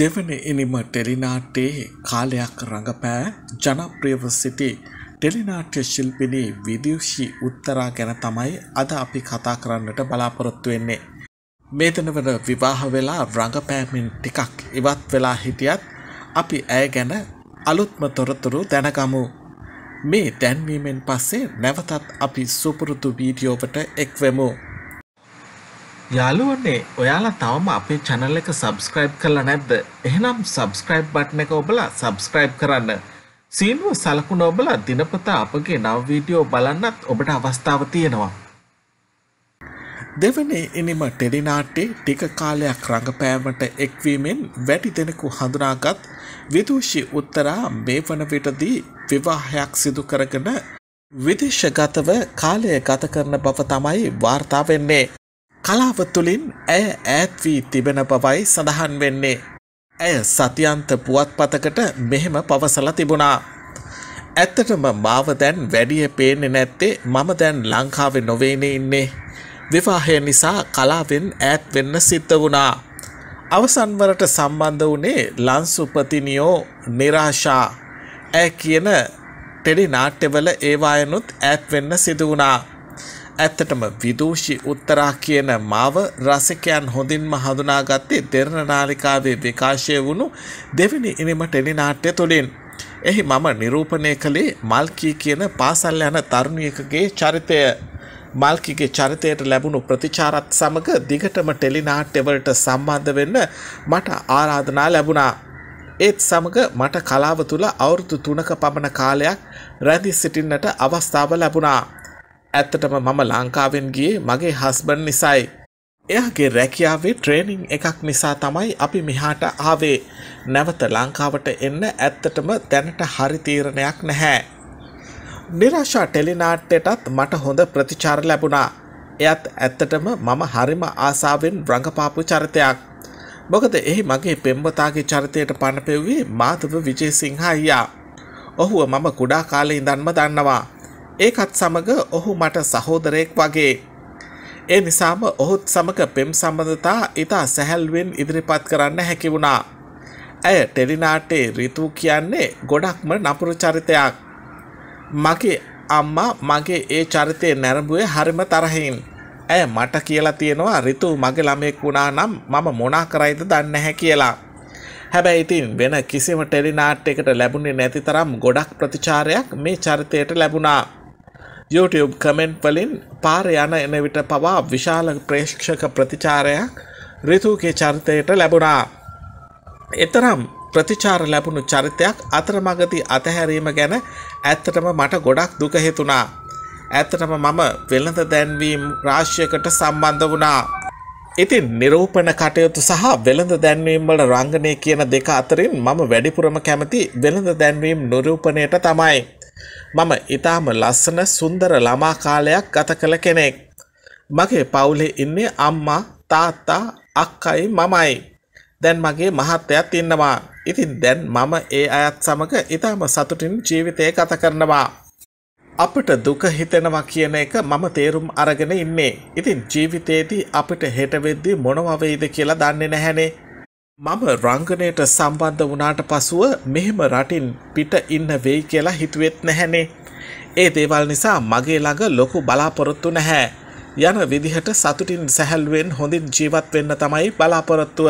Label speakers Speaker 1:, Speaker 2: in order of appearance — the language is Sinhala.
Speaker 1: දෙවන එනිම ටෙලිනාට්ටේ කාලයක් රඟපෑ ජනප්‍රියව සිටි ටෙලිනාට්‍ය ශිල්පිනී විදිවෂී උත්තරා ගැන තමයි අද අපි කතා කරන්නට බලාපොරොත්තු වෙන්නේ. මේතනවන විවාහ වෙලා රඟපෑමෙන් ටිකක් ඉවත් වෙලා හිටියත් අපි ඇය ගැන අලුත්ම තොරතුරු දැනගමු. මේ දැන්වීමෙන් පස්සේ නැවතත් අපි සුපුරුතු වීඩියෝවට එක්වෙමු. යාලුවනේ ඔයාලා තවම අපේ channel එක subscribe කරලා නැද්ද? එහෙනම් subscribe button එක ඔබලා subscribe කරන්න. සීනුව සලකුණ ඔබලා දිනපතා අපගේ නව වීඩියෝ බලන්නත් ඔබට අවස්ථාව තියෙනවා. දෙවනේ එනිම ටෙලි නාට්‍යයේ ටික කාලයක් රඟපෑමට එක්වීමෙන් වැඩි දෙනෙකු හඳුනාගත් විදුෂි උත්තරා මේ වන විටදී විවාහයක් සිදු කරගෙන විදේශගතව කාලය ගත කරන බව තමයි වාර්තා වෙන්නේ. කලාව තුළින් ඇය ඈත් වී තිබෙන බවයි සඳහන් වෙන්නේ. ඇය සතියන්ත පුවත්පතකට මෙහෙම පවසල තිබුණා. ඇත්තටම මාව දැන් වැඩිය පේනෙ නැත්තේ මම දැන් ලංකාවේ නොවේන ඉන්නේ. විවාහය නිසා කලාවෙන් ඈත් වෙන්න සිද්ධ වුණා. අවසන්වරට සම්බන්ධ වනේ ලංසුපතිනියෝ නිරාශා ඇ කියන ටෙඩි නාට්‍යවල ඒවායනුත් ඈත් වෙන්න සිදුවනාා. ඇත්තටම විදූෂි උත්තරා කියන මාව රසිකයන් හොඳින්ම හඳුනාගත්තේ දෙරණ නාලිකාවේ විකාශය වුණු දෙවනි ඉනිම ටෙලි නාට්‍ය තුළින්. එහි මම නිරූපණය කළේ මල්කී කියන පාසල් යන තරුණියකගේ චරිතය මල්කිගේ චරිතයට ලැබුණු ප්‍රතිචාරත් සමග දිගටම ටෙලිනාට්‍යවලට සම්බන්ධ වෙන්න මට ආරාධනා ලැබුණා. ඒත් සමඟ මට කලාව තුළ අවුරුදු තුනක පමණ කාලයක් රැදි සිටින්නට අවස්ථාව ලැබුණා. ඇත්තටම මම ලංකාවෙන් ගියේ මගේ හස්බන් නිසයි. එයාගේ රැකියාවේ ට්‍රේනිං එකක් නිසා තමයි අපි මෙහාට ආවේ. නැවත ලංකාවට එන්න ඇත්තටම දැනට හරි තීරණයක් නැහැ. නිරාශා ටෙලිනාට්‍යයටත් මට හොඳ ප්‍රතිචාර ලැබුණා. එයත් ඇත්තටම මම හරිම ආසාවෙන් රඟපාපු චරිතයක්. මොකද එහි මගේ පෙම්බතාගේ චරිතයට පණපෙව්වේ මාතව විජේසිංහ අයියා. ඔහුව මම කුඩා කාලේ ඉඳන්ම දන්නවා. ඒකත් සමඟ ඔහු මට සහෝදරයෙක් වගේ. ඒ නිසාම ඔහුත් සමඟ පෙම් සම්බඳතා ඉතා සැහැල්වෙන් ඉදිරිපත් කරන්න හැකි වුණා. ඇය ටෙලිනාටේ රිතු කියන්නේ ගොඩක්ම නපුරු චරිතයක්. මගේ අම්මා මගේ ඒ චරිතය නැරඹුවේ හරිම තරහින්. ඇය මට කියලා තියෙනවා රිතු මගේ ළමයෙක් වුණා නම් මම මොනා කරයිද දන්න හැ කියලා. හැබැයි ඉතින් වෙන කිසිම ටෙලිනාට් එකට ලැබුණේ නැති තරම් ගොඩක් ප්‍රතිචාරයක් මේ චරිතයට ලැබුණා. YouTube කමෙන්ට් වලින් පාර යන එන විට පවා විශාල ප්‍රේක්ෂක ප්‍රතිචාරයක් රිතුගේ චරිතයට ලැබුණා. එතරම් ප්‍රතිචාර ලැබුණු චරිතයක් අතරමගදී අතහැරීම ගැන ඇත්තටම මට ගොඩක් දුක හිතුණා. ඇත්තටම මම වෙළඳ දැන්වීම් රාශ්‍යයකට සම්බන්ධ වුණා. ඉතින් නිරූපණ කටයුතු සහ වෙළඳ දැන්වීම් වල රංගනය කියන දෙක අතරින් මම වැඩිපුරම කැමති වෙළඳ දැන්වීම් නිරූපණයට තමයි. මම ඉතාම ලස්සන සුන්දර ළමා කාලයක් ගත කළ කෙනෙක්. මගේ පවුලේ ඉන්නේ අම්මා තාත්තා අක්කයි මමයි. දැන් මගේ මහත්තයත් ඉන්නවා. ඉතින් දැන් මම ඒ අයත් සමඟ ඉතාම සතුටින් ජීවිතය ගත කරනවා. අපට දුක හිතෙනවා කියන එක මම තේරුම් අරගෙන ඉන්නේ. ඉතින් ජීවිතයේදී අපිට හෙටවෙද්දී මොනවවෙයිද කියලා දන්නේ නැහැනේ. මම රංගනයට සම්බන්ධ වනාට පසුව මෙහෙම රටින් පිට ඉන්න වෙයි කියලා හිතුවෙත් නැහැනේ. ඒ දේවල් නිසා මගේ ළඟ ලොකු බලාපොරොත්තු නැහැ. යන විදිහට සතුටින් සැහැල්ුවෙන් හොඳින් ජීවත් වෙන්න තමයි බලාපොරොත්තුව.